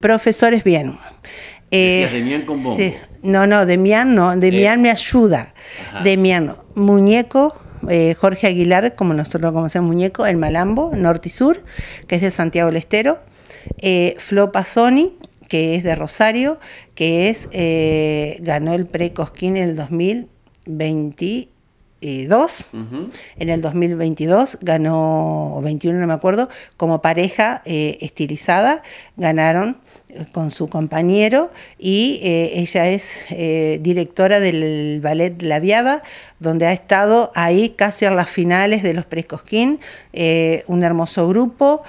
Profesores bien. Eh, Demián con No, no, Demián no, Demián eh. me ayuda. Demián, muñeco, eh, Jorge Aguilar, como nosotros lo conocemos, muñeco, el Malambo, Norte y Sur, que es de Santiago del Estero, Flo Pasoni, que es de Rosario, que es ganó el pre Cosquín en el 2021, en el 2022 ganó, 21 no me acuerdo, como pareja eh, estilizada, ganaron eh, con su compañero y eh, ella es directora del ballet La Viaba, donde ha estado ahí casi a las finales de los Prescosquín, un hermoso grupo,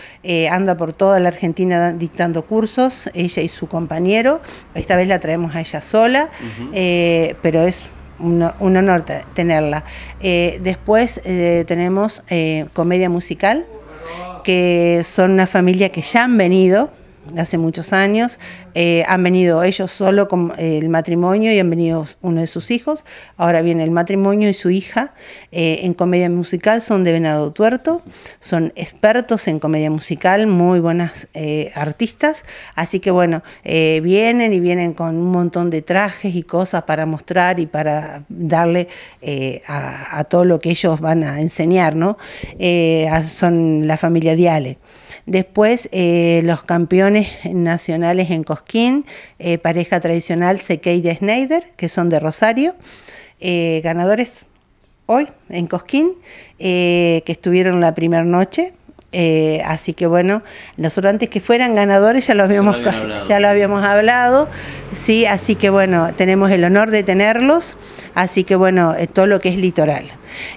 anda por toda la Argentina dictando cursos, ella y su compañero, esta vez la traemos a ella sola, pero es un, honor tenerla. Eh, después eh, tenemos eh, comedia musical, que son una familia que ya han venido, hace muchos años. Eh, han venido ellos solo con eh, el matrimonio y han venido uno de sus hijos. Ahora viene el matrimonio y su hija eh, en comedia musical. Son de Venado Tuerto, son expertos en comedia musical, muy buenas artistas. Así que bueno, vienen y vienen con un montón de trajes y cosas para mostrar y para darle a, todo lo que ellos van a enseñar, son la familia Diale. Después eh, los campeones nacionales en Cosquín, eh, pareja tradicional de Schneider, que son de Rosario, eh, ganadores hoy en Cosquín, que estuvieron la primera noche. así que bueno, nosotros antes que fueran ganadores ya lo habíamos, ya lo, ya lo habíamos hablado, sí, así que bueno, tenemos el honor de tenerlos, así que bueno, todo lo que es litoral.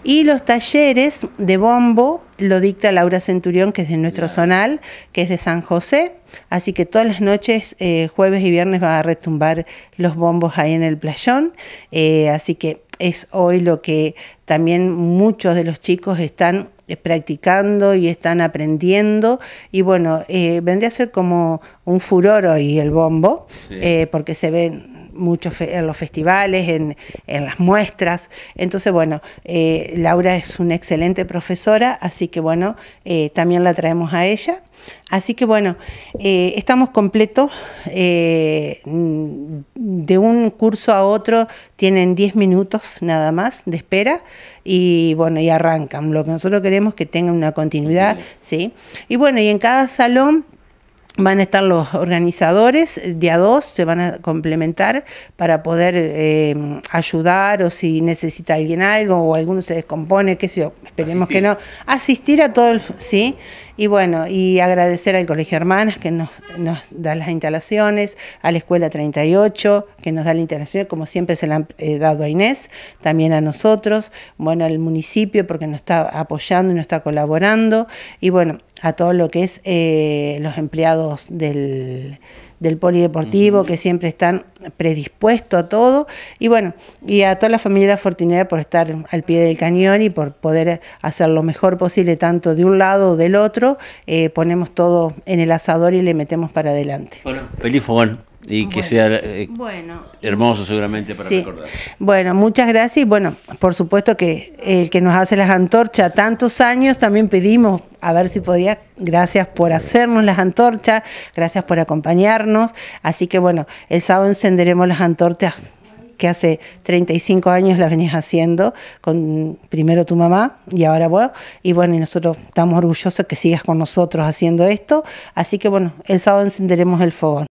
Y los talleres de bombo lo dicta Laura Centurión, que es de nuestro zonal, que es de San José. Así que todas las noches, eh, jueves y viernes, va a retumbar los bombos ahí en el playón. Eh, así que es hoy lo que también muchos de los chicos están eh, practicando y están aprendiendo. Y bueno, vendría a ser como un furor hoy el bombo, porque se ven muchos en los festivales, en, las muestras. Entonces, bueno, eh, Laura es una excelente profesora, así que bueno, eh, también la traemos a ella. Así que bueno, eh, estamos completos. Mm, de un curso a otro tienen 10 minutos nada más de espera y bueno, y arrancan. Lo que nosotros queremos es que tengan una continuidad, ¿sí? Y bueno, y en cada salón Van a estar los organizadores día a dos, se van a complementar para poder eh, ayudar o si necesita alguien algo o alguno se descompone, qué sé yo, esperemos que no. Asistir a todos, ¿sí? Y bueno, y agradecer al Colegio Hermanas que nos, da las instalaciones, a la Escuela 38 que nos da la instalación, como siempre se la han eh, dado a Inés, también a nosotros, bueno, al municipio porque nos está apoyando y nos está colaborando. Y bueno, a todo lo que es eh, los empleados del, del polideportivo, que siempre están predispuestos a todo, y bueno, y a toda la familia de la Fortinera por estar al pie del cañón y por poder hacer lo mejor posible, tanto de un lado o del otro, eh, ponemos todo en el asador y le metemos para adelante. Bueno, feliz fogón y que sea eh, hermoso seguramente para recordar. Bueno, muchas gracias y bueno, por supuesto que el que nos hace las antorchas tantos años también pedimos a ver si podía, gracias por hacernos las antorchas, gracias por acompañarnos, así que bueno, el sábado encenderemos las antorchas que hace 35 años las venías haciendo con primero tu mamá y ahora vos. Y bueno, y nosotros estamos orgullosos que sigas con nosotros haciendo esto. Así que bueno, el sábado encenderemos el fogón.